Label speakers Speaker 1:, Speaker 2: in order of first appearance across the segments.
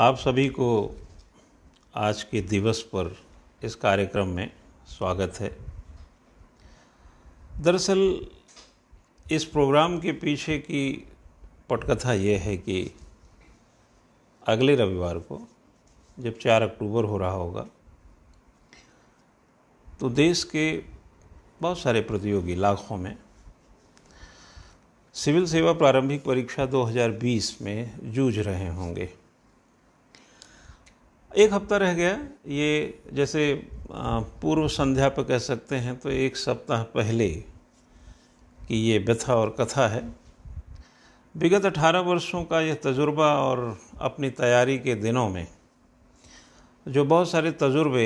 Speaker 1: आप सभी को आज के दिवस पर इस कार्यक्रम में स्वागत है दरअसल इस प्रोग्राम के पीछे की पटकथा यह है कि अगले रविवार को जब 4 अक्टूबर हो रहा होगा तो देश के बहुत सारे प्रतियोगी लाखों में सिविल सेवा प्रारंभिक परीक्षा 2020 में जूझ रहे होंगे एक हफ्ता रह गया ये जैसे पूर्व संध्या पर कह सकते हैं तो एक सप्ताह पहले कि ये व्यथा और कथा है विगत अठारह वर्षों का यह तजुर्बा और अपनी तैयारी के दिनों में जो बहुत सारे तजुर्बे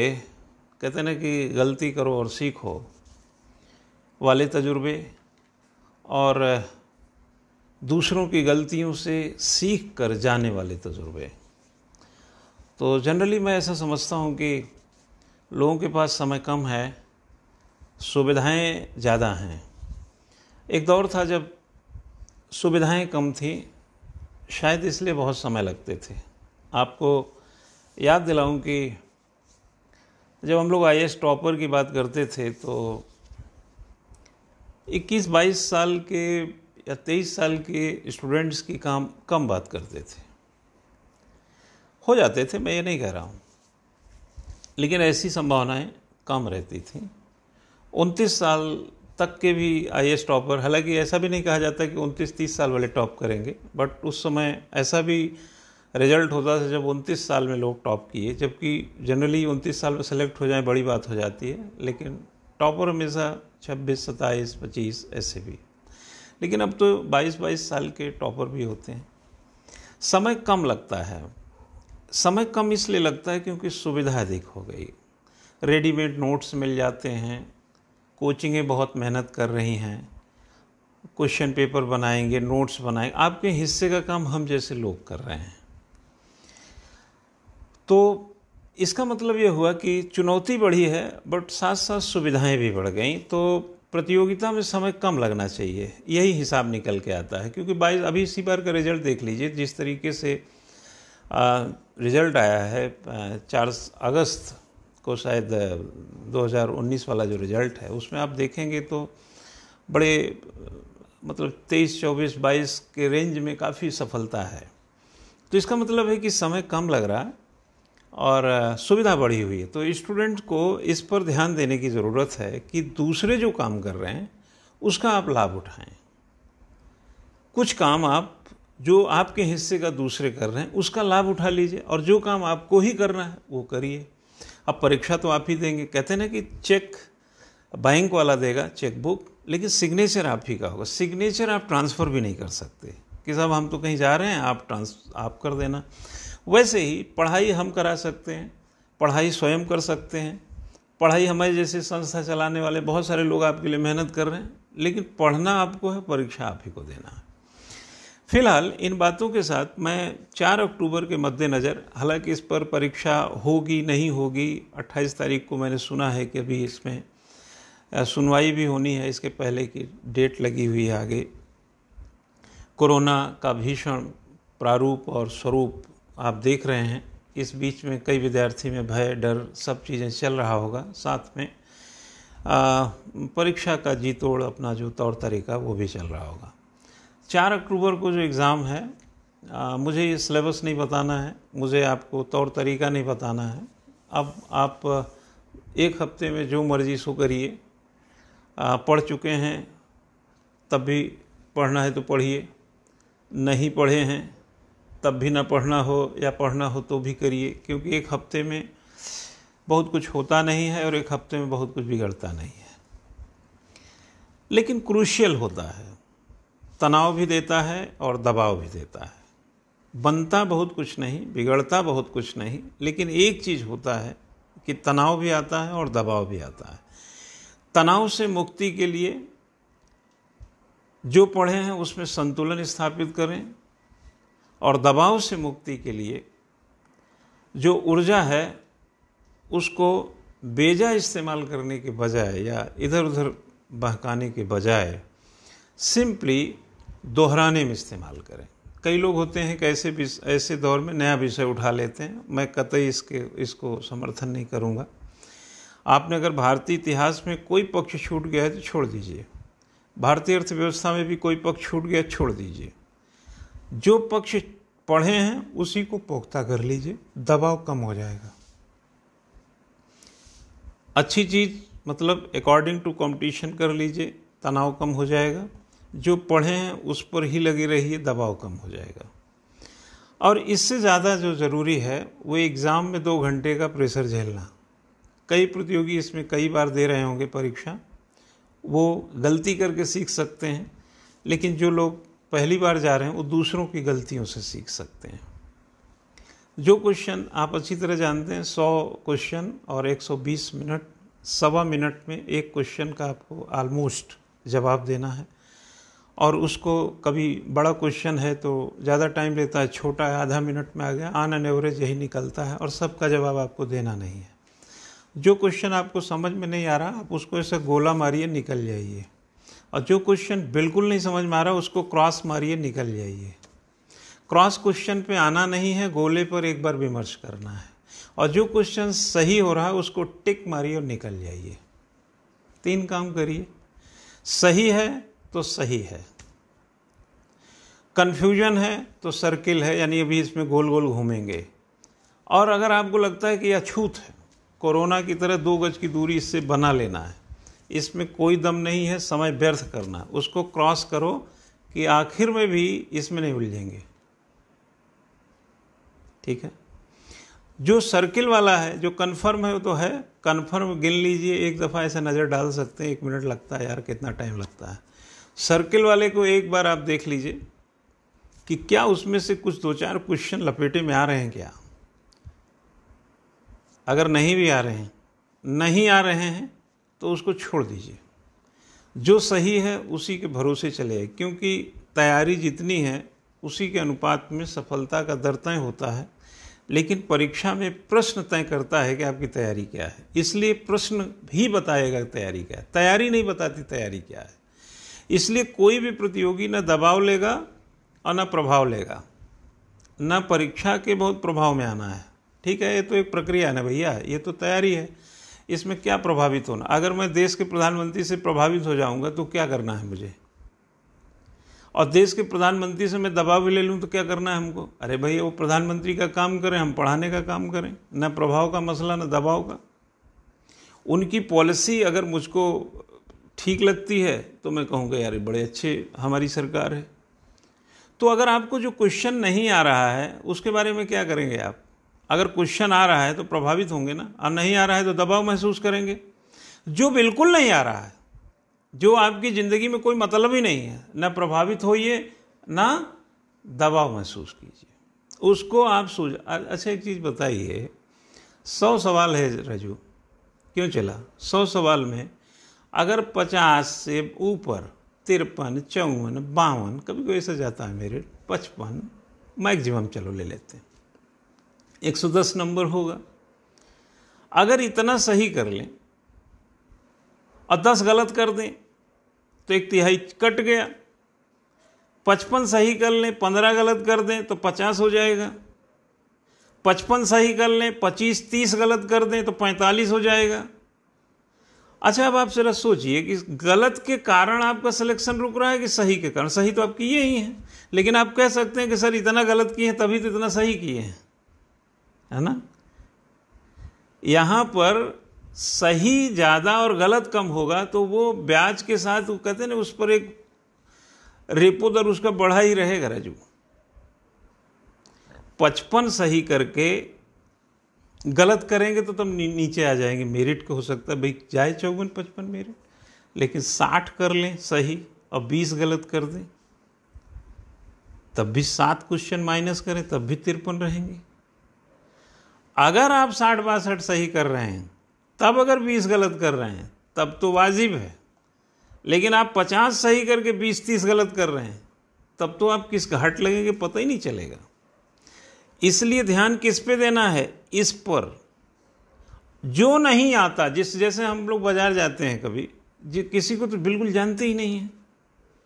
Speaker 1: कहते ना कि गलती करो और सीखो वाले तजुर्बे और दूसरों की गलतियों से सीख कर जाने वाले तजुर्बे तो जनरली मैं ऐसा समझता हूँ कि लोगों के पास समय कम है सुविधाएं ज़्यादा हैं एक दौर था जब सुविधाएं कम थी शायद इसलिए बहुत समय लगते थे आपको याद दिलाऊं कि जब हम लोग आई टॉपर की बात करते थे तो 21-22 साल के या 23 साल के स्टूडेंट्स की काम कम बात करते थे हो जाते थे मैं ये नहीं कह रहा हूँ लेकिन ऐसी संभावनाएं कम रहती थी उनतीस साल तक के भी आई एस टॉपर हालांकि ऐसा भी नहीं कहा जाता कि उनतीस तीस साल वाले टॉप करेंगे बट उस समय ऐसा भी रिजल्ट होता था जब उनतीस साल में लोग टॉप किए जबकि जनरली उनतीस साल में सेलेक्ट हो जाए बड़ी बात हो जाती है लेकिन टॉपर हमेशा छब्बीस सत्ताईस पच्चीस ऐसे भी लेकिन अब तो बाईस बाईस साल के टॉपर भी होते हैं समय कम लगता है समय कम इसलिए लगता है क्योंकि सुविधा अधिक हो गई रेडीमेड नोट्स मिल जाते हैं कोचिंगें बहुत मेहनत कर रही हैं क्वेश्चन पेपर बनाएंगे नोट्स बनाएंगे आपके हिस्से का काम हम जैसे लोग कर रहे हैं तो इसका मतलब ये हुआ कि चुनौती बढ़ी है बट साथ साथ सुविधाएं भी बढ़ गई तो प्रतियोगिता में समय कम लगना चाहिए यही हिसाब निकल के आता है क्योंकि बाईस अभी इसी बार का रिजल्ट देख लीजिए जिस तरीके से आ, रिज़ल्ट आया है चार अगस्त को शायद 2019 वाला जो रिज़ल्ट है उसमें आप देखेंगे तो बड़े मतलब 23, 24, 22 के रेंज में काफ़ी सफलता है तो इसका मतलब है कि समय कम लग रहा है और सुविधा बढ़ी हुई है तो स्टूडेंट को इस पर ध्यान देने की ज़रूरत है कि दूसरे जो काम कर रहे हैं उसका आप लाभ उठाएं कुछ काम आप जो आपके हिस्से का दूसरे कर रहे हैं उसका लाभ उठा लीजिए और जो काम आपको ही करना है वो करिए अब परीक्षा तो आप ही देंगे कहते हैं ना कि चेक बैंक वाला देगा चेकबुक लेकिन सिग्नेचर आप ही का होगा सिग्नेचर आप ट्रांसफ़र भी नहीं कर सकते कि साहब हम तो कहीं जा रहे हैं आप ट्रांस आप कर देना वैसे ही पढ़ाई हम करा सकते हैं पढ़ाई स्वयं कर सकते हैं पढ़ाई हमारे जैसे संस्था चलाने वाले बहुत सारे लोग आपके लिए मेहनत कर रहे हैं लेकिन पढ़ना आपको है परीक्षा आप ही को देना है फिलहाल इन बातों के साथ मैं 4 अक्टूबर के मद्देनज़र हालांकि इस पर परीक्षा होगी नहीं होगी 28 तारीख को मैंने सुना है कि अभी इसमें सुनवाई भी होनी है इसके पहले की डेट लगी हुई है आगे कोरोना का भीषण प्रारूप और स्वरूप आप देख रहे हैं इस बीच में कई विद्यार्थी में भय डर सब चीज़ें चल रहा होगा साथ में परीक्षा का जीतोड़ अपना जो तौर तरीका वो भी चल रहा होगा चार अक्टूबर को जो एग्ज़ाम है आ, मुझे ये सिलेबस नहीं बताना है मुझे आपको तौर तरीका नहीं बताना है अब आप एक हफ्ते में जो मर्जी सो करिए पढ़ चुके हैं तब भी पढ़ना है तो पढ़िए नहीं पढ़े हैं तब भी ना पढ़ना हो या पढ़ना हो तो भी करिए क्योंकि एक हफ्ते में बहुत कुछ होता नहीं है और एक हफ्ते में बहुत कुछ बिगड़ता नहीं है लेकिन क्रूशियल होता है तनाव भी देता है और दबाव भी देता है बनता बहुत कुछ नहीं बिगड़ता बहुत कुछ नहीं लेकिन एक चीज़ होता है कि तनाव भी आता है और दबाव भी आता है तनाव से मुक्ति के लिए जो पढ़े हैं उसमें संतुलन स्थापित करें और दबाव से मुक्ति के लिए जो ऊर्जा है उसको बेजा इस्तेमाल करने के बजाय या इधर उधर बहकाने के बजाय सिंपली दोहराने में इस्तेमाल करें कई लोग होते हैं कि ऐसे ऐसे दौर में नया विषय उठा लेते हैं मैं कतई इसके इसको समर्थन नहीं करूँगा आपने अगर भारतीय इतिहास में कोई पक्ष छूट गया है तो छोड़ दीजिए भारतीय अर्थव्यवस्था में भी कोई पक्ष छूट गया छोड़ दीजिए जो पक्ष पढ़े हैं उसी को पोख्ता कर लीजिए दबाव कम हो जाएगा अच्छी चीज़ मतलब अकॉर्डिंग टू कंपटीशन कर लीजिए तनाव कम हो जाएगा जो पढ़ें उस पर ही लगे रहिए दबाव कम हो जाएगा और इससे ज़्यादा जो ज़रूरी है वो एग्ज़ाम में दो घंटे का प्रेशर झेलना कई प्रतियोगी इसमें कई बार दे रहे होंगे परीक्षा वो गलती करके सीख सकते हैं लेकिन जो लोग पहली बार जा रहे हैं वो दूसरों की गलतियों से सीख सकते हैं जो क्वेश्चन आप अच्छी तरह जानते हैं सौ क्वेश्चन और 120 मिनट सवा मिनट में एक क्वेश्चन का आपको आलमोस्ट जवाब देना है और उसको कभी बड़ा क्वेश्चन है तो ज़्यादा टाइम लेता है छोटा है आधा मिनट में आ गया ऑन एन एवरेज यही निकलता है और सबका जवाब आपको देना नहीं है जो क्वेश्चन आपको समझ में नहीं आ रहा आप उसको ऐसे गोला मारिए निकल जाइए और जो क्वेश्चन बिल्कुल नहीं समझ में आ रहा उसको क्रॉस मारिए निकल जाइए क्रॉस क्वेश्चन पे आना नहीं है गोले पर एक बार विमर्श करना है और जो क्वेश्चन सही हो रहा है उसको टिक मारिए और निकल जाइए तीन काम करिए सही है तो सही है कन्फ्यूजन है तो सर्किल है यानी अभी इसमें गोल गोल घूमेंगे और अगर आपको लगता है कि अछूत है कोरोना की तरह दो गज की दूरी इससे बना लेना है इसमें कोई दम नहीं है समय व्यर्थ करना उसको क्रॉस करो कि आखिर में भी इसमें नहीं उलझेंगे ठीक है जो सर्किल वाला है जो कन्फर्म है वो तो है कन्फर्म गिन लीजिए एक दफ़ा ऐसे नज़र डाल सकते हैं एक मिनट लगता है यार कितना टाइम लगता है सर्किल वाले को एक बार आप देख लीजिए कि क्या उसमें से कुछ दो चार क्वेश्चन लपेटे में आ रहे हैं क्या अगर नहीं भी आ रहे हैं नहीं आ रहे हैं तो उसको छोड़ दीजिए जो सही है उसी के भरोसे चले क्योंकि तैयारी जितनी है उसी के अनुपात में सफलता का दर तय होता है लेकिन परीक्षा में प्रश्न तय करता है कि आपकी तैयारी क्या है इसलिए प्रश्न ही बताएगा तैयारी क्या है तैयारी नहीं बताती तैयारी क्या है इसलिए कोई भी प्रतियोगी न दबाव लेगा और न प्रभाव लेगा न परीक्षा के बहुत प्रभाव में आना है ठीक है ये तो एक प्रक्रिया है ना भैया ये तो तैयारी है इसमें क्या प्रभावित होना अगर मैं देश के प्रधानमंत्री से प्रभावित हो जाऊंगा तो क्या करना है मुझे और देश के प्रधानमंत्री से मैं दबाव भी ले लूँ तो क्या करना है हमको अरे भैया वो प्रधानमंत्री का काम करें हम पढ़ाने का काम करें न प्रभाव का मसला न दबाव का उनकी पॉलिसी अगर मुझको ठीक लगती है तो मैं कहूँगा यार बड़े अच्छे हमारी सरकार है तो अगर आपको जो क्वेश्चन नहीं आ रहा है उसके बारे में क्या करेंगे आप अगर क्वेश्चन आ रहा है तो प्रभावित होंगे ना और नहीं आ रहा है तो दबाव महसूस करेंगे जो बिल्कुल नहीं आ रहा है जो आपकी ज़िंदगी में कोई मतलब ही नहीं है ना प्रभावित होइए ना दबाव महसूस कीजिए उसको आप सोच अच्छा एक चीज़ बताइए सौ सवाल है रजू क्यों चला सौ सवाल में अगर पचास से ऊपर तिरपन चौवन बावन कभी कोई ऐसा जाता है मेरे पचपन मैक्सिमम चलो ले लेते हैं एक सौ दस नंबर होगा अगर इतना सही कर लें और दस गलत कर दें तो एक तिहाई कट गया पचपन सही कर लें पंद्रह गलत कर दें तो पचास हो जाएगा पचपन सही कर लें पच्चीस तीस गलत कर दें तो पैंतालीस हो जाएगा अच्छा अब आप जरा सोचिए कि गलत के कारण आपका सिलेक्शन रुक रहा है कि सही के कारण सही तो आप किए ही हैं लेकिन आप कह सकते हैं कि सर इतना गलत किए हैं तभी तो इतना सही किए हैं है ना यहाँ पर सही ज़्यादा और गलत कम होगा तो वो ब्याज के साथ वो कहते हैं ना उस पर एक रेपो दर उसका बढ़ा ही रहेगा राजू पचपन सही करके गलत करेंगे तो तुम नीचे आ जाएंगे मेरिट को हो सकता है भाई जाए चौवन पचपन मेरिट लेकिन साठ कर लें सही और बीस गलत कर दें तब भी सात क्वेश्चन माइनस करें तब भी तिरपन रहेंगे अगर आप साठ बासठ सही कर रहे हैं तब अगर बीस गलत कर रहे हैं तब तो वाजिब है लेकिन आप पचास सही करके बीस तीस गलत कर रहे हैं तब तो आप किस घाट लगेंगे पता ही नहीं चलेगा इसलिए ध्यान किस पे देना है इस पर जो नहीं आता जिस जैसे हम लोग बाजार जाते हैं कभी जो किसी को तो बिल्कुल जानते ही नहीं है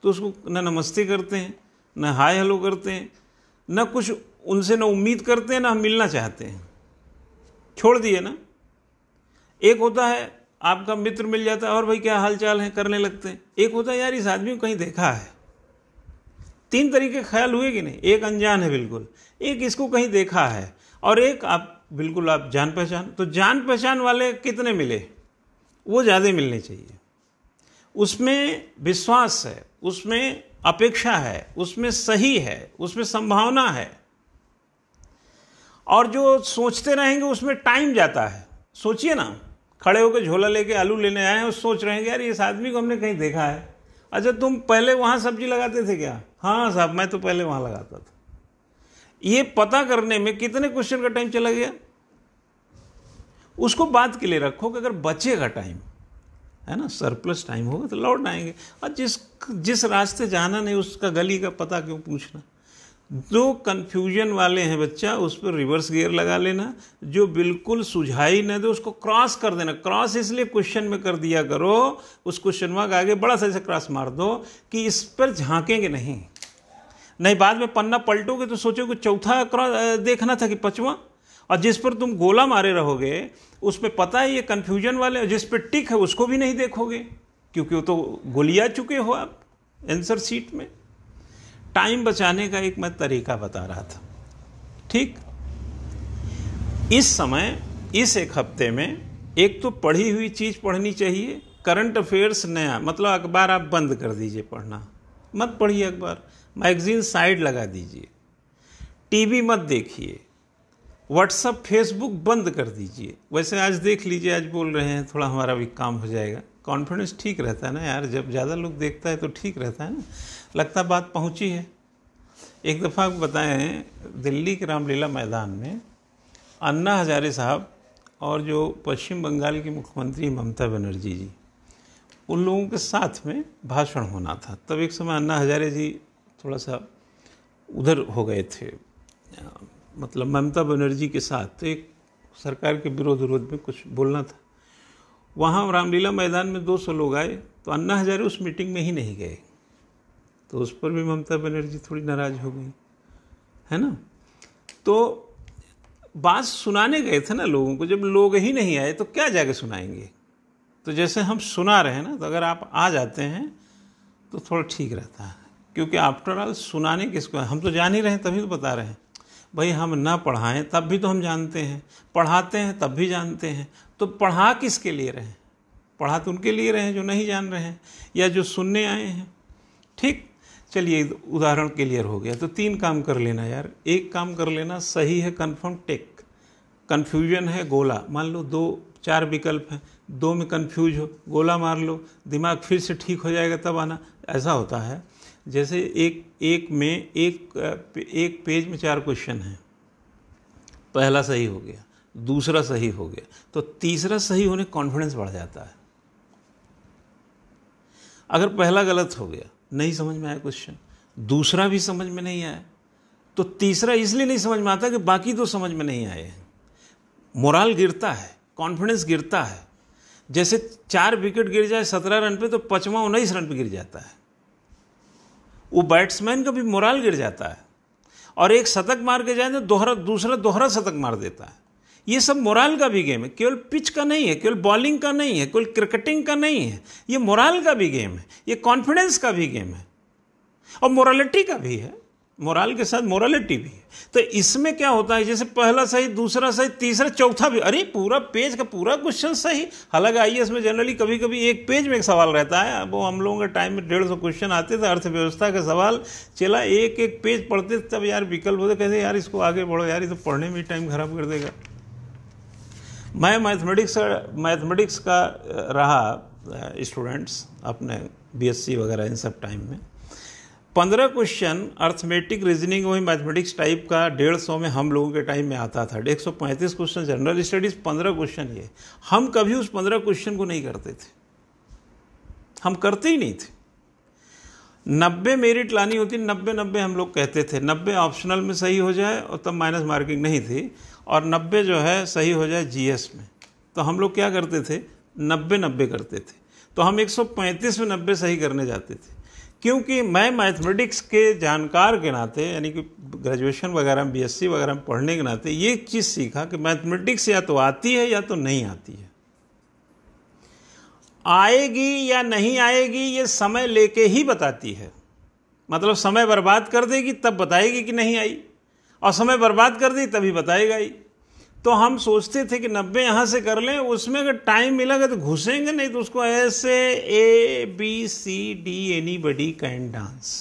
Speaker 1: तो उसको न नमस्ते करते हैं न हाय हेलो करते हैं न कुछ उनसे ना उम्मीद करते हैं न हम मिलना चाहते हैं छोड़ दिए ना एक होता है आपका मित्र मिल जाता है और भाई क्या हाल चाल है करने लगते हैं एक होता है यार इस आदमी को कहीं देखा है तीन तरीके ख्याल हुए कि नहीं एक अनजान है बिल्कुल एक इसको कहीं देखा है और एक आप बिल्कुल आप जान पहचान तो जान पहचान वाले कितने मिले वो ज़्यादा मिलने चाहिए उसमें विश्वास है उसमें अपेक्षा है उसमें सही है उसमें संभावना है और जो सोचते रहेंगे उसमें टाइम जाता है सोचिए ना खड़े होकर झोला लेके आलू लेने आए हैं और सोच रहे हैं यार इस आदमी को हमने कहीं देखा है अच्छा तुम पहले वहाँ सब्जी लगाते थे क्या हाँ साहब मैं तो पहले वहाँ लगाता था ये पता करने में कितने क्वेश्चन का टाइम चला गया उसको बात के लिए रखो कि अगर बचेगा टाइम है ना सरप्लस टाइम होगा तो लौट आएंगे और जिस जिस रास्ते जाना नहीं उसका गली का पता क्यों पूछना जो कन्फ्यूजन वाले हैं बच्चा उस पर रिवर्स गियर लगा लेना जो बिल्कुल सुझाई न दे उसको क्रॉस कर देना क्रॉस इसलिए क्वेश्चन में कर दिया करो उस क्वेश्चन मार्क आगे बड़ा सा ऐसे क्रॉस मार दो कि इस पर झांकेंगे नहीं नहीं बाद में पन्ना पलटोगे तो सोचोगे चौथा देखना था कि पचवा और जिस पर तुम गोला मारे रहोगे उस पर पता है ये कन्फ्यूजन वाले और जिस पर टिक है उसको भी नहीं देखोगे क्योंकि वो तो गोलिया चुके हो आप एंसर सीट में टाइम बचाने का एक मैं तरीका बता रहा था ठीक इस समय इस एक हफ्ते में एक तो पढ़ी हुई चीज़ पढ़नी चाहिए करंट अफेयर्स नया मतलब अखबार आप बंद कर दीजिए पढ़ना मत पढ़िए अखबार मैगजीन साइड लगा दीजिए टीवी मत देखिए व्हाट्सअप फेसबुक बंद कर दीजिए वैसे आज देख लीजिए आज बोल रहे हैं थोड़ा हमारा भी काम हो जाएगा कॉन्फिडेंस ठीक रहता है ना यार जब ज़्यादा लोग देखता है तो ठीक रहता है ना लगता बात पहुंची है एक दफ़ा बताएं दिल्ली के रामलीला मैदान में अन्ना हजारे साहब और जो पश्चिम बंगाल की मुख्यमंत्री ममता बनर्जी जी उन लोगों के साथ में भाषण होना था तब एक समय अन्ना हजारे जी थोड़ा सा उधर हो गए थे मतलब ममता बनर्जी के साथ एक सरकार के विरोध विरोध में कुछ बोलना था वहाँ रामलीला मैदान में 200 लोग आए तो अन्ना हजारे उस मीटिंग में ही नहीं गए तो उस पर भी ममता बनर्जी थोड़ी नाराज हो गई है ना तो बात सुनाने गए थे ना लोगों को जब लोग ही नहीं आए तो क्या जाके सुनाएंगे तो जैसे हम सुना रहे हैं ना तो अगर आप आ जाते हैं तो थोड़ा ठीक रहता है क्योंकि आफ्टर ऑल सुनाने किसको हम तो जान ही रहे हैं तभी तो बता रहे हैं भाई हम ना पढ़ाएं तब भी तो हम जानते हैं पढ़ाते हैं तब भी जानते हैं तो पढ़ा किसके लिए रहे पढ़ा तो उनके लिए रहे जो नहीं जान रहे हैं या जो सुनने आए हैं ठीक चलिए उदाहरण क्लियर हो गया तो तीन काम कर लेना यार एक काम कर लेना सही है कन्फर्म टेक कन्फ्यूजन है गोला मान लो दो चार विकल्प हैं दो में कन्फ्यूज हो गोला मार लो दिमाग फिर से ठीक हो जाएगा तब आना ऐसा होता है जैसे एक एक में एक एक पेज में चार क्वेश्चन हैं पहला सही हो गया दूसरा सही हो गया तो तीसरा सही होने कॉन्फिडेंस बढ़ जाता है अगर पहला गलत हो गया नहीं समझ में आया क्वेश्चन दूसरा भी समझ में नहीं आया तो तीसरा इसलिए नहीं समझ में आता कि बाकी दो समझ में नहीं आए हैं मोराल गिरता है कॉन्फिडेंस गिरता है जैसे चार विकेट गिर जाए सत्रह रन पे तो पचवा उन्नीस रन पे गिर जाता है वो बैट्समैन का भी मोराल गिर जाता है और एक शतक मार के जाए तो दोहरा दूसरा दोहरा शतक मार देता है ये सब मोराल का भी गेम है केवल पिच का नहीं है केवल बॉलिंग का नहीं है केवल क्रिकेटिंग का नहीं है ये मोराल का भी गेम है ये कॉन्फिडेंस का भी गेम है और मोरालिटी का भी है मोरल के साथ मोरालिटी भी है तो इसमें क्या होता है जैसे पहला सही दूसरा सही तीसरा चौथा भी अरे पूरा पेज का पूरा क्वेश्चन सही हालांकि आई e में जनरली कभी कभी एक पेज में एक सवाल रहता है वो हम लोगों के टाइम में डेढ़ सौ क्वेश्चन आते थे अर्थव्यवस्था का सवाल चला एक एक पेज पढ़ते तब यार विकल्प होते कहते यार इसको आगे बढ़ो यार ये तो पढ़ने में टाइम खराब कर देगा मैं मैथमेटिक्स मैथमेटिक्स का रहा स्टूडेंट्स अपने बीएससी वगैरह इन सब टाइम में पंद्रह क्वेश्चन अर्थमेटिक रीजनिंग वही मैथमेटिक्स टाइप का डेढ़ सौ में हम लोगों के टाइम में आता था एक सौ पैंतीस क्वेश्चन जनरल स्टडीज़ पंद्रह क्वेश्चन ये हम कभी उस पंद्रह क्वेश्चन को नहीं करते थे हम करते ही नहीं थे नब्बे मेरिट लानी होती नब्बे नब्बे हम लोग कहते थे नब्बे ऑप्शनल में सही हो जाए और तब माइनस मार्किंग नहीं थी और नब्बे जो है सही हो जाए जी में तो हम लोग क्या करते थे नब्बे नब्बे करते थे तो हम पैंतीस में नब्बे सही करने जाते थे क्योंकि मैं मैथमेटिक्स के जानकार के नाते यानी कि ग्रेजुएशन वगैरह में बी वगैरह में पढ़ने के नाते ये चीज़ सीखा कि मैथमेटिक्स या तो आती है या तो नहीं आती है आएगी या नहीं आएगी ये समय लेके ही बताती है मतलब समय बर्बाद कर देगी तब बताएगी कि नहीं आई और समय बर्बाद कर दी तभी बताएगा ही तो हम सोचते थे कि नब्बे यहाँ से कर लें उसमें अगर टाइम मिलेगा तो घुसेंगे नहीं तो उसको ऐसे A B C D any body can dance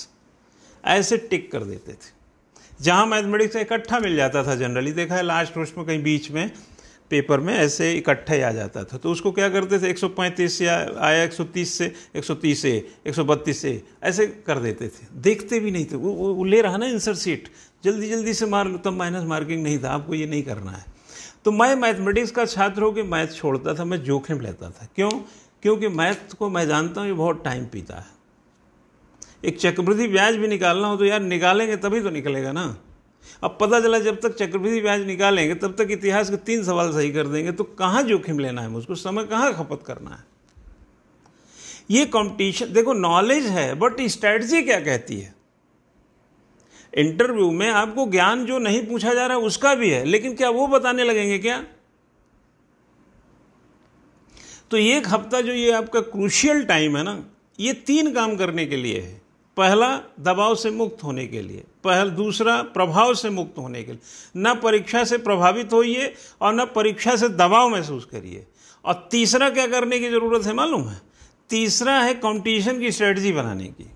Speaker 1: ऐसे टिक कर देते थे जहाँ मैथमेटिक्स इकट्ठा मिल जाता था जनरली देखा है लास्ट वर्ष में कहीं बीच में पेपर में ऐसे इकट्ठा ही आ जाता था तो उसको क्या करते थे 135 या आया 130 से 130 से 132 से ऐसे कर देते थे देखते भी नहीं थे वो, वो ले रहा ना इंसर सीट जल्दी जल्दी से मार लो तब माइनस मार्किंग नहीं था आपको ये नहीं करना है तो मैं मैथमेटिक्स का छात्र होकर मैथ छोड़ता था मैं जोखिम लेता था क्यों क्योंकि मैथ को मैं जानता हूँ ये बहुत टाइम पीता है एक चक्रवृद्धि ब्याज भी निकालना हो तो यार निकालेंगे तभी तो निकलेगा ना अब पता चला जब तक चक्रवृद्धि ब्याज निकालेंगे तब तक इतिहास के तीन सवाल सही कर देंगे तो कहाँ जोखिम लेना है मुझको समय कहाँ खपत करना है ये कंपटीशन देखो नॉलेज है बट स्ट्रैटी क्या कहती है इंटरव्यू में आपको ज्ञान जो नहीं पूछा जा रहा है उसका भी है लेकिन क्या वो बताने लगेंगे क्या तो एक हफ्ता जो ये आपका क्रूशियल टाइम है ना ये तीन काम करने के लिए है पहला दबाव से मुक्त होने के लिए पहल दूसरा प्रभाव से मुक्त होने के लिए न परीक्षा से प्रभावित होइए और न परीक्षा से दबाव महसूस करिए और तीसरा क्या करने की ज़रूरत है मालूम है तीसरा है कंपटीशन की स्ट्रेटजी बनाने की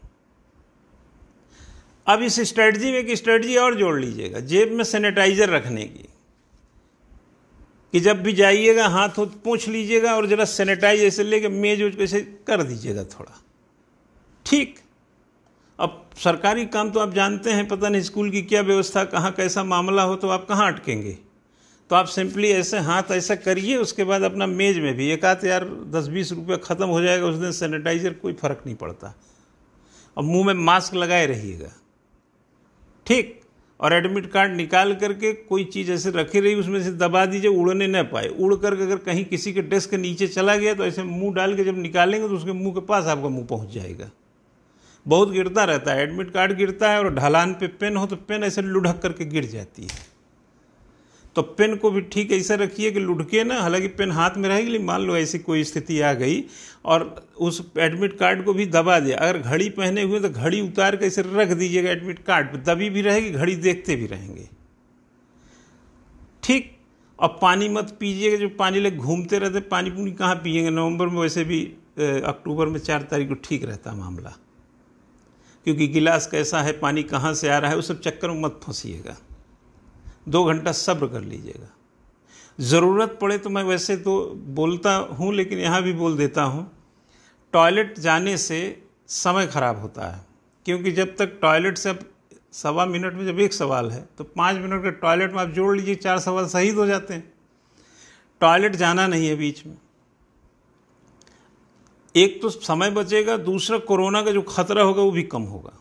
Speaker 1: अब इस स्ट्रेटजी में एक स्ट्रेटजी और जोड़ लीजिएगा जेब में सैनिटाइजर रखने की कि जब भी जाइएगा हाथ हो पूछ लीजिएगा और ज़रा सैनिटाइज ऐसे लेके मेज उज पैसे कर दीजिएगा थोड़ा ठीक अब सरकारी काम तो आप जानते हैं पता नहीं स्कूल की क्या व्यवस्था कहाँ कैसा मामला हो तो आप कहाँ अटकेंगे तो आप सिंपली ऐसे हाथ ऐसा करिए उसके बाद अपना मेज में भी एक आध यार दस बीस रुपये ख़त्म हो जाएगा उस दिन सैनिटाइजर कोई फ़र्क नहीं पड़ता और मुंह में मास्क लगाए रहिएगा ठीक और एडमिट कार्ड निकाल करके कोई चीज़ ऐसे रखी रही उसमें से दबा दीजिए उड़ने न पाए उड़ कर अगर कहीं किसी के डेस्क के नीचे चला गया तो ऐसे मुंह डाल के जब निकालेंगे तो उसके मुंह के पास आपका मुंह पहुंच जाएगा बहुत गिरता रहता है एडमिट कार्ड गिरता है और ढलान पे पेन हो तो पेन ऐसे लुढ़क करके गिर जाती है तो पेन को भी ठीक ऐसा रखिए कि लुढ़के ना हालांकि पेन हाथ में रहेगी मान लो ऐसी कोई स्थिति आ गई और उस एडमिट कार्ड को भी दबा दिया अगर घड़ी पहने हुए तो घड़ी उतार के ऐसे रख दीजिएगा एडमिट कार्ड पर दबी भी रहेगी घड़ी देखते भी रहेंगे ठीक अब पानी मत पीजिएगा जो पानी लग घूमते रहते पानी पुनी कहाँ पिएंगे नवंबर में वैसे भी अक्टूबर में चार तारीख को ठीक रहता मामला क्योंकि गिलास कैसा है पानी कहाँ से आ रहा है उस सब चक्कर में मत फंसीएगा दो घंटा सब्र कर लीजिएगा ज़रूरत पड़े तो मैं वैसे तो बोलता हूँ लेकिन यहाँ भी बोल देता हूँ टॉयलेट जाने से समय ख़राब होता है क्योंकि जब तक टॉयलेट से अब सवा मिनट में जब एक सवाल है तो पाँच मिनट के टॉयलेट में आप जोड़ लीजिए चार सवाल शहीद हो जाते हैं टॉयलेट जाना नहीं है बीच में एक तो समय बचेगा दूसरा कोरोना का जो खतरा होगा वो भी कम होगा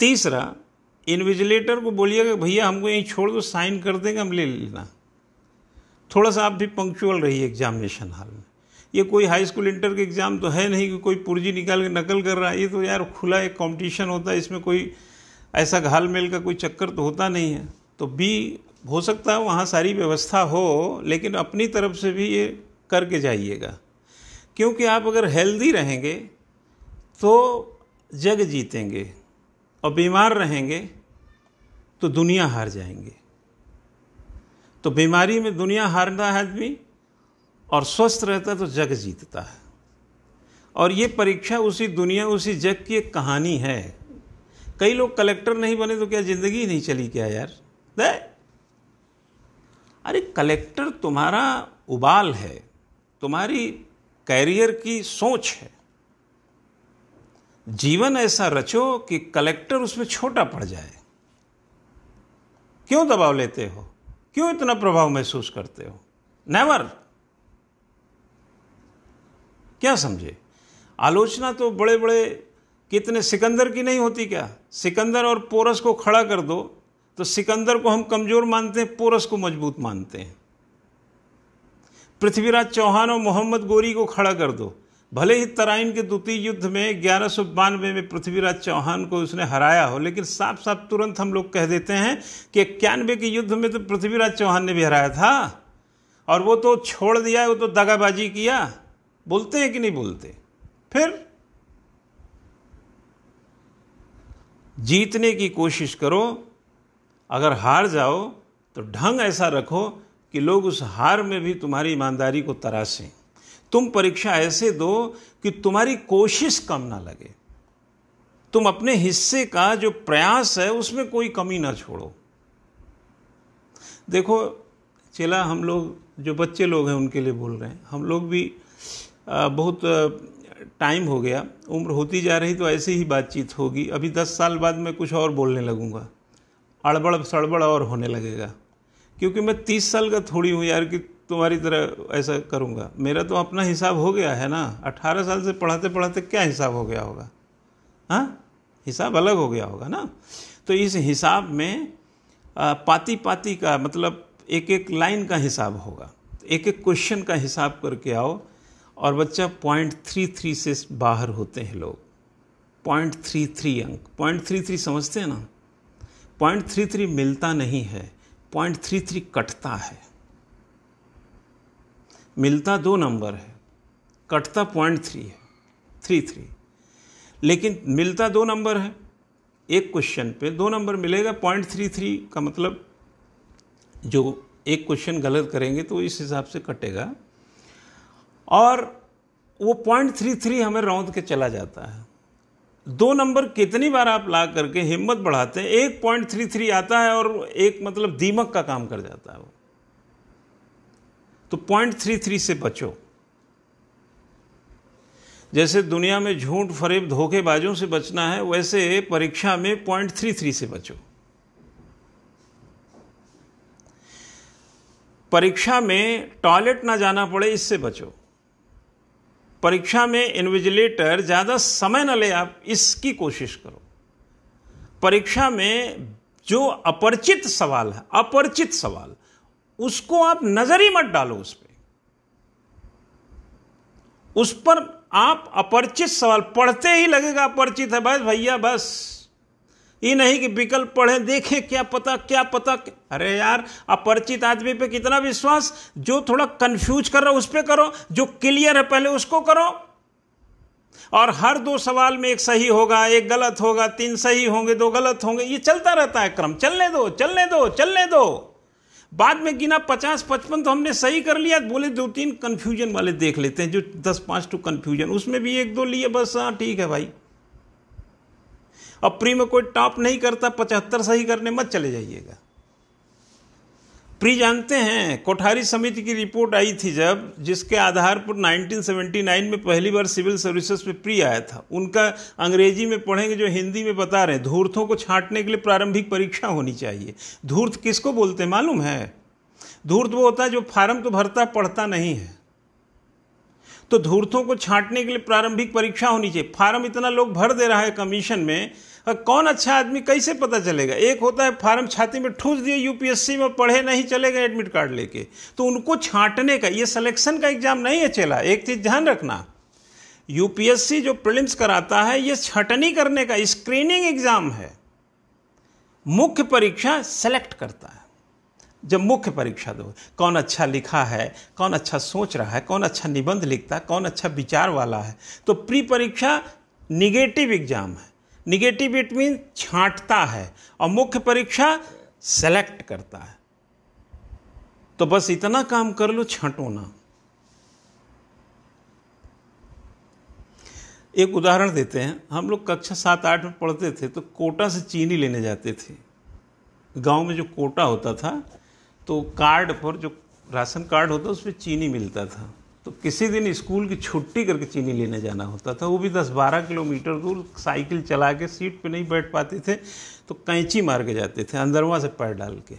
Speaker 1: तीसरा इन्विजिलेटर को बोलिएगा भैया हमको यहीं छोड़ दो साइन कर देंगे हम ले लेना थोड़ा सा आप भी पंक्चुअल रहिए एग्जामिनेशन हाल में ये कोई हाई स्कूल इंटर के एग्ज़ाम तो है नहीं कि कोई पुर्जी निकाल के नकल कर रहा है ये तो यार खुला एक कंपटीशन होता है इसमें कोई ऐसा घाल मेल का कोई चक्कर तो होता नहीं है तो भी हो सकता है वहाँ सारी व्यवस्था हो लेकिन अपनी तरफ से भी ये करके जाइएगा क्योंकि आप अगर हेल्दी रहेंगे तो जग जीतेंगे और बीमार रहेंगे तो दुनिया हार जाएंगे तो बीमारी में दुनिया हारता है आदमी और स्वस्थ रहता है तो जग जीतता है और ये परीक्षा उसी दुनिया उसी जग की एक कहानी है कई लोग कलेक्टर नहीं बने तो क्या ज़िंदगी नहीं चली क्या यार दे अरे कलेक्टर तुम्हारा उबाल है तुम्हारी कैरियर की सोच है जीवन ऐसा रचो कि कलेक्टर उसमें छोटा पड़ जाए क्यों दबाव लेते हो क्यों इतना प्रभाव महसूस करते हो नेवर क्या समझे आलोचना तो बड़े बड़े कितने सिकंदर की नहीं होती क्या सिकंदर और पोरस को खड़ा कर दो तो सिकंदर को हम कमज़ोर मानते हैं पोरस को मजबूत मानते हैं पृथ्वीराज चौहान और मोहम्मद गोरी को खड़ा कर दो भले ही तराइन के द्वितीय युद्ध में ग्यारह सौ बानवे में पृथ्वीराज चौहान को उसने हराया हो लेकिन साफ साफ तुरंत हम लोग कह देते हैं कि इक्यानवे के युद्ध में तो पृथ्वीराज चौहान ने भी हराया था और वो तो छोड़ दिया वो तो दगाबाजी किया बोलते हैं कि नहीं बोलते फिर जीतने की कोशिश करो अगर हार जाओ तो ढंग ऐसा रखो कि लोग उस हार में भी तुम्हारी ईमानदारी को तरासें तुम परीक्षा ऐसे दो कि तुम्हारी कोशिश कम ना लगे तुम अपने हिस्से का जो प्रयास है उसमें कोई कमी ना छोड़ो देखो चला हम लोग जो बच्चे लोग हैं उनके लिए बोल रहे हैं हम लोग भी बहुत टाइम हो गया उम्र होती जा रही तो ऐसे ही बातचीत होगी अभी दस साल बाद मैं कुछ और बोलने लगूँगा अड़बड़ सड़बड़ और होने लगेगा क्योंकि मैं तीस साल का थोड़ी हूँ यार कि तुम्हारी तरह ऐसा करूँगा मेरा तो अपना हिसाब हो गया है ना अट्ठारह साल से पढ़ाते पढ़ाते क्या हिसाब हो गया होगा हाँ हिसाब अलग हो गया होगा ना तो इस हिसाब में पाती पाती का मतलब एक एक लाइन का हिसाब होगा एक एक क्वेश्चन का हिसाब करके आओ और बच्चा पॉइंट थ्री थ्री से बाहर होते हैं लोग पॉइंट थ्री थ्री अंक पॉइंट थ्री थ्री समझते हैं ना पॉइंट थ्री थ्री मिलता नहीं है पॉइंट थ्री थ्री कटता है मिलता दो नंबर है कटता पॉइंट थ्री है थ्री थ्री लेकिन मिलता दो नंबर है एक क्वेश्चन पे दो नंबर मिलेगा पॉइंट थ्री थ्री का मतलब जो एक क्वेश्चन गलत करेंगे तो इस हिसाब से कटेगा और वो पॉइंट थ्री थ्री हमें रौंद के चला जाता है दो नंबर कितनी बार आप ला करके हिम्मत बढ़ाते हैं एक पॉइंट थ्री थ्री आता है और एक मतलब दीमक का काम कर जाता है वो तो पॉइंट थ्री थ्री से बचो जैसे दुनिया में झूठ फरेब धोखेबाजों से बचना है वैसे परीक्षा में पॉइंट थ्री थ्री से बचो परीक्षा में टॉयलेट ना जाना पड़े इससे बचो परीक्षा में इन्विजिलेटर ज़्यादा समय ना ले आप इसकी कोशिश करो परीक्षा में जो अपरिचित सवाल है अपरिचित सवाल उसको आप नजर ही मत डालो उस पर उस पर आप अपरिचित सवाल पढ़ते ही लगेगा अपरिचित है बस भैया बस ये नहीं कि विकल्प पढ़े देखे क्या पता क्या पता क्या। अरे यार अपरिचित आदमी पे कितना विश्वास जो थोड़ा कंफ्यूज कर रहा है उस पर करो जो क्लियर है पहले उसको करो और हर दो सवाल में एक सही होगा एक गलत होगा तीन सही होंगे दो गलत होंगे ये चलता रहता है क्रम चलने दो चलने दो चलने दो बाद में गिना पचास पचपन तो हमने सही कर लिया बोले दो तीन कन्फ्यूजन वाले देख लेते हैं जो दस पाँच टू कन्फ्यूजन उसमें भी एक दो लिए बस हाँ ठीक है भाई अब प्री में कोई टॉप नहीं करता पचहत्तर सही करने मत चले जाइएगा प्री जानते हैं कोठारी समिति की रिपोर्ट आई थी जब जिसके आधार पर 1979 में पहली बार सिविल सर्विसेज में प्री आया था उनका अंग्रेजी में पढ़ेंगे जो हिंदी में बता रहे हैं धूर्तों को छांटने के लिए प्रारंभिक परीक्षा होनी चाहिए धूर्त किसको बोलते हैं मालूम है धूर्त वो होता है जो फार्म तो भरता पढ़ता नहीं है तो धूर्तों को छांटने के लिए प्रारंभिक परीक्षा होनी चाहिए फार्म इतना लोग भर दे रहा है कमीशन में कौन अच्छा आदमी कैसे पता चलेगा एक होता है फार्म छाती में ठूस दिए यूपीएससी में पढ़े नहीं चले गए एडमिट कार्ड लेके तो उनको छांटने का ये सिलेक्शन का एग्जाम नहीं है चेला एक चीज़ ध्यान रखना यूपीएससी जो प्रिलिम्स कराता है ये छटनी करने का स्क्रीनिंग एग्जाम है मुख्य परीक्षा सेलेक्ट करता है जब मुख्य परीक्षा दो कौन अच्छा लिखा है कौन अच्छा सोच रहा है कौन अच्छा निबंध लिखता है कौन अच्छा विचार वाला है तो प्री परीक्षा निगेटिव एग्जाम है निगेटिव इट मीन छांटता है और मुख्य परीक्षा सेलेक्ट करता है तो बस इतना काम कर लो छांटो ना एक उदाहरण देते हैं हम लोग कक्षा सात आठ में पढ़ते थे तो कोटा से चीनी लेने जाते थे गांव में जो कोटा होता था तो कार्ड पर जो राशन कार्ड होता उस पर चीनी मिलता था तो किसी दिन स्कूल की छुट्टी करके चीनी लेने जाना होता था वो भी 10-12 किलोमीटर दूर साइकिल चला के सीट पे नहीं बैठ पाते थे तो कैंची मार के जाते थे अंदरवा से पैर डाल के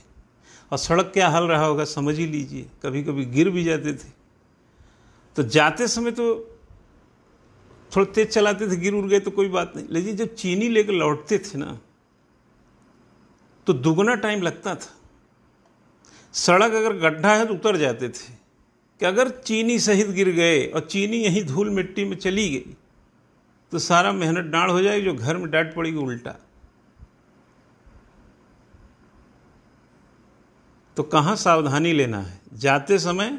Speaker 1: और सड़क क्या हाल रहा होगा समझ ही लीजिए कभी कभी गिर भी जाते थे तो जाते समय तो थोड़ा तेज चलाते थे गिर उड़ गए तो कोई बात नहीं लेकिन जब चीनी लेकर लौटते थे ना तो दुगना टाइम लगता था सड़क अगर गड्ढा है तो उतर जाते थे कि अगर चीनी सहित गिर गए और चीनी यहीं धूल मिट्टी में चली गई तो सारा मेहनत डांड हो जाएगी जो घर में डांट पड़ेगी उल्टा तो कहाँ सावधानी लेना है जाते समय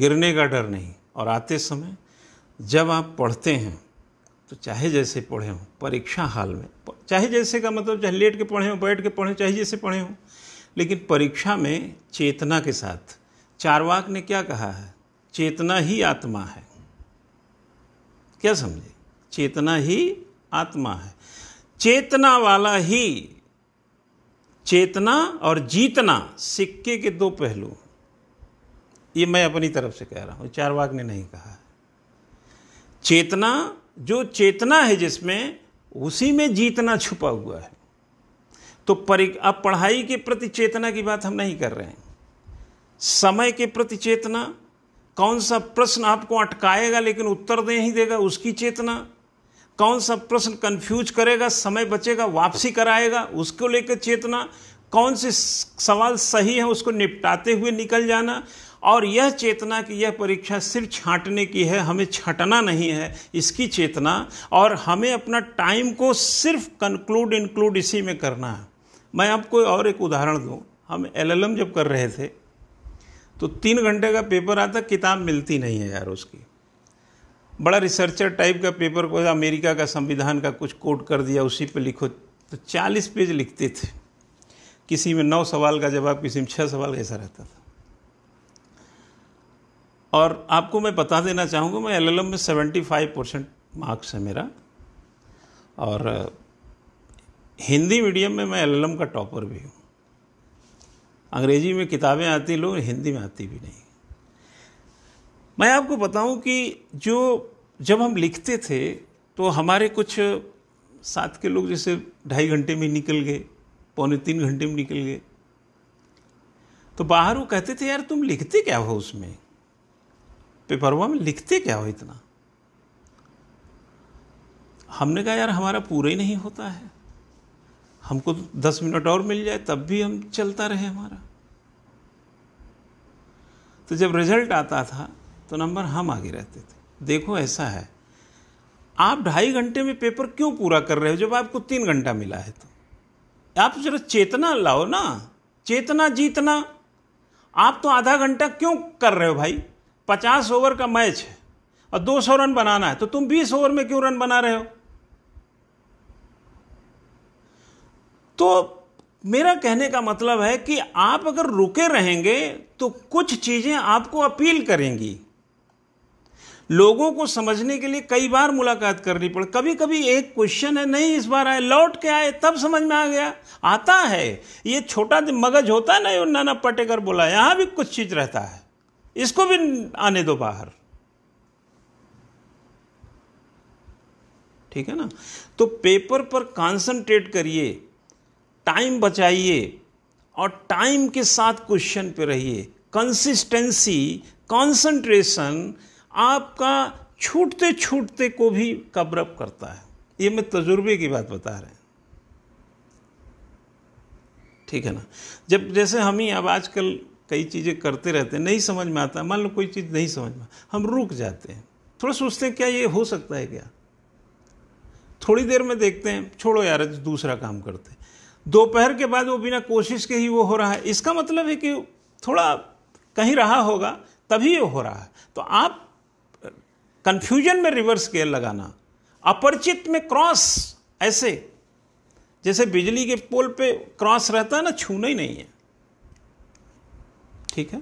Speaker 1: गिरने का डर नहीं और आते समय जब आप पढ़ते हैं तो चाहे जैसे पढ़े हों परीक्षा हाल में चाहे जैसे का मतलब चाहे लेट के पढ़े हों बैठ के पढ़े चाहे जैसे पढ़े हों लेकिन परीक्षा में चेतना के साथ चारवाक ने क्या कहा है चेतना ही आत्मा है क्या समझे चेतना ही आत्मा है चेतना वाला ही चेतना और जीतना सिक्के के दो पहलू ये मैं अपनी तरफ से कह रहा हूं चारवाक ने नहीं कहा चेतना जो चेतना है जिसमें उसी में जीतना छुपा हुआ है तो परि अब पढ़ाई के प्रति चेतना की बात हम नहीं कर रहे हैं समय के प्रति चेतना कौन सा प्रश्न आपको अटकाएगा लेकिन उत्तर नहीं देगा उसकी चेतना कौन सा प्रश्न कंफ्यूज करेगा समय बचेगा वापसी कराएगा उसको लेकर चेतना कौन से सवाल सही है उसको निपटाते हुए निकल जाना और यह चेतना कि यह परीक्षा सिर्फ छांटने की है हमें छटना नहीं है इसकी चेतना और हमें अपना टाइम को सिर्फ कंक्लूड इंक्लूड इसी में करना है मैं आपको और एक उदाहरण दूँ हम एलएलएम जब कर रहे थे तो तीन घंटे का पेपर आता किताब मिलती नहीं है यार उसकी बड़ा रिसर्चर टाइप का पेपर को अमेरिका का संविधान का कुछ कोट कर दिया उसी पे लिखो तो चालीस पेज लिखते थे किसी में नौ सवाल का जवाब किसी में छः सवाल का ऐसा रहता था और आपको मैं बता देना चाहूँगा मैं एल में सेवेंटी फाइव परसेंट मार्क्स है मेरा और हिंदी मीडियम में मैं एल का टॉपर भी हूँ अंग्रेजी में किताबें आती लोग हिंदी में आती भी नहीं मैं आपको बताऊं कि जो जब हम लिखते थे तो हमारे कुछ साथ के लोग जैसे ढाई घंटे में निकल गए पौने तीन घंटे में निकल गए तो बाहर वो कहते थे यार तुम लिखते क्या हो उसमें पेपरवा में लिखते क्या हो इतना हमने कहा यार हमारा पूरा ही नहीं होता है हमको दस मिनट और मिल जाए तब भी हम चलता रहे हमारा तो जब रिजल्ट आता था तो नंबर हम आगे रहते थे देखो ऐसा है आप ढाई घंटे में पेपर क्यों पूरा कर रहे हो जब आपको तीन घंटा मिला है तो आप जरा चेतना लाओ ना चेतना जीतना आप तो आधा घंटा क्यों कर रहे हो भाई पचास ओवर का मैच है और दो सौ रन बनाना है तो तुम बीस ओवर में क्यों रन बना रहे हो तो मेरा कहने का मतलब है कि आप अगर रुके रहेंगे तो कुछ चीज़ें आपको अपील करेंगी लोगों को समझने के लिए कई बार मुलाकात करनी पड़े कभी कभी एक क्वेश्चन है नहीं इस बार आए लौट के आए तब समझ में आ गया आता है ये छोटा मगज होता है ना ये नाना पटेकर बोला यहां भी कुछ चीज रहता है इसको भी आने दो बाहर ठीक है ना तो पेपर पर कंसंट्रेट करिए टाइम बचाइए और टाइम के साथ क्वेश्चन पे रहिए कंसिस्टेंसी कंसंट्रेशन आपका छूटते छूटते को भी कब्रप करता है ये मैं तजुर्बे की बात बता रहे हैं ठीक है ना जब जैसे हम ही अब आजकल कई चीज़ें करते रहते हैं नहीं समझ में आता मान लो कोई चीज़ नहीं समझ में हम रुक जाते हैं थोड़ा सोचते हैं क्या ये हो सकता है क्या थोड़ी देर में देखते हैं छोड़ो यार दूसरा काम करते हैं दोपहर के बाद वो बिना कोशिश के ही वो हो रहा है इसका मतलब है कि थोड़ा कहीं रहा होगा तभी ये हो रहा है तो आप कन्फ्यूजन में रिवर्स केयर लगाना अपरिचित में क्रॉस ऐसे जैसे बिजली के पोल पे क्रॉस रहता है ना छूना ही नहीं है ठीक है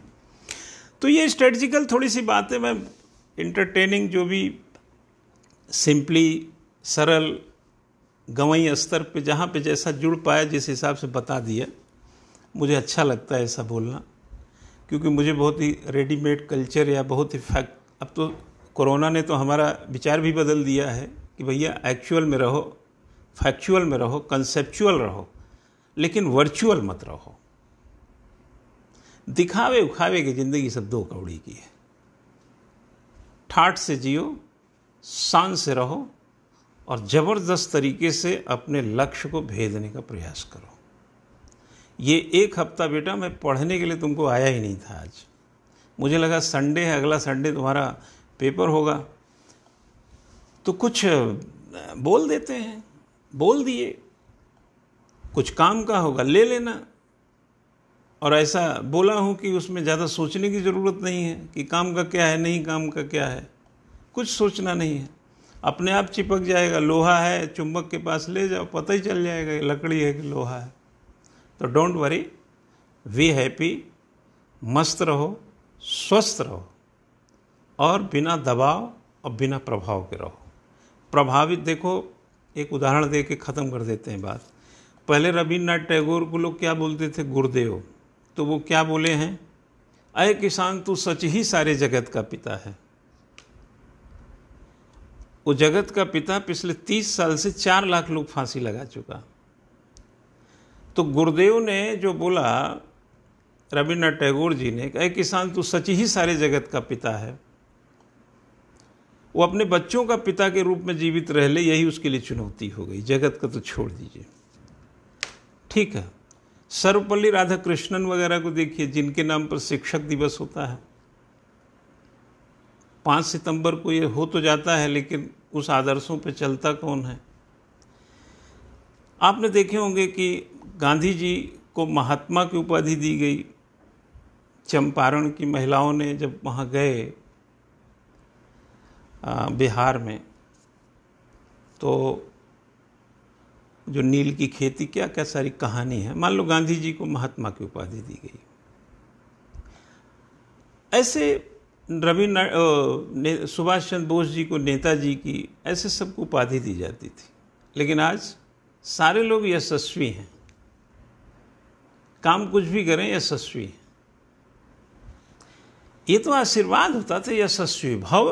Speaker 1: तो ये स्ट्रेटजिकल थोड़ी सी बातें मैं इंटरटेनिंग जो भी सिंपली सरल गवई स्तर पे जहाँ पे जैसा जुड़ पाया जिस हिसाब से बता दिया मुझे अच्छा लगता है ऐसा बोलना क्योंकि मुझे बहुत ही रेडीमेड कल्चर या बहुत ही फैक्ट अब तो कोरोना ने तो हमारा विचार भी बदल दिया है कि भैया एक्चुअल में रहो फैक्चुअल में रहो कंसेप्चुअल रहो लेकिन वर्चुअल मत रहो दिखावे उखावे की ज़िंदगी सब दो कौड़ी की है ठाठ से जियो शान से रहो और ज़बरदस्त तरीके से अपने लक्ष्य को भेदने का प्रयास करो ये एक हफ्ता बेटा मैं पढ़ने के लिए तुमको आया ही नहीं था आज मुझे लगा संडे है अगला संडे तुम्हारा पेपर होगा तो कुछ बोल देते हैं बोल दिए कुछ काम का होगा ले लेना और ऐसा बोला हूँ कि उसमें ज़्यादा सोचने की ज़रूरत नहीं है कि काम का क्या है नहीं काम का क्या है कुछ सोचना नहीं है अपने आप चिपक जाएगा लोहा है चुंबक के पास ले जाओ पता ही चल जाएगा लकड़ी है कि लोहा है तो डोंट वरी वी हैप्पी मस्त रहो स्वस्थ रहो और बिना दबाव और बिना प्रभाव के रहो प्रभावित देखो एक उदाहरण दे के ख़त्म कर देते हैं बात पहले रविन्द्रनाथ टैगोर को लोग क्या बोलते थे गुरुदेव तो वो क्या बोले हैं अय किसान तू सच ही सारे जगत का पिता है वो जगत का पिता पिछले तीस साल से चार लाख लोग फांसी लगा चुका तो गुरुदेव ने जो बोला रविन्द्रनाथ टैगोर जी ने कहा किसान तू सच ही सारे जगत का पिता है वो अपने बच्चों का पिता के रूप में जीवित रह ले यही उसके लिए चुनौती हो गई जगत का तो छोड़ दीजिए ठीक है सर्वपल्ली राधा कृष्णन वगैरह को देखिए जिनके नाम पर शिक्षक दिवस होता है पाँच सितंबर को ये हो तो जाता है लेकिन उस आदर्शों पर चलता कौन है आपने देखे होंगे कि गांधी जी को महात्मा की उपाधि दी गई चंपारण की महिलाओं ने जब वहाँ गए बिहार में तो जो नील की खेती क्या क्या सारी कहानी है मान लो गांधी जी को महात्मा की उपाधि दी गई ऐसे रवि सुभाष चंद्र बोस जी को नेताजी की ऐसे सबको उपाधि दी जाती थी लेकिन आज सारे लोग यशस्वी हैं काम कुछ भी करें यशस्वी हैं ये तो आशीर्वाद होता था यशस्वी भव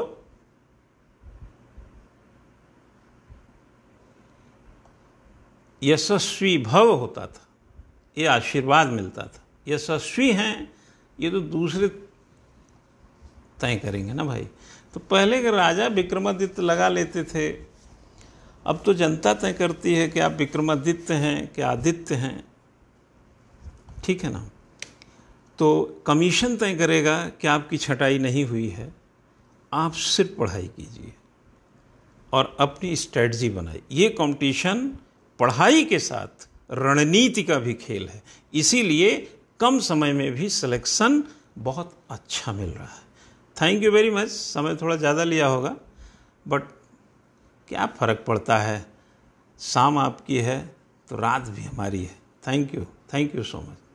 Speaker 1: यशस्वी भव होता था ये आशीर्वाद मिलता था यशस्वी हैं ये तो दूसरे तय करेंगे ना भाई तो पहले के राजा विक्रमादित्य लगा लेते थे अब तो जनता तय करती है कि आप विक्रमादित्य हैं कि आदित्य हैं ठीक है ना तो कमीशन तय करेगा कि आपकी छटाई नहीं हुई है आप सिर्फ पढ़ाई कीजिए और अपनी स्ट्रेटजी बनाई ये कंपटीशन पढ़ाई के साथ रणनीति का भी खेल है इसीलिए कम समय में भी सिलेक्शन बहुत अच्छा मिल रहा है थैंक यू वेरी मच समय थोड़ा ज़्यादा लिया होगा बट क्या फ़र्क पड़ता है शाम आपकी है तो रात भी हमारी है thank you thank you so much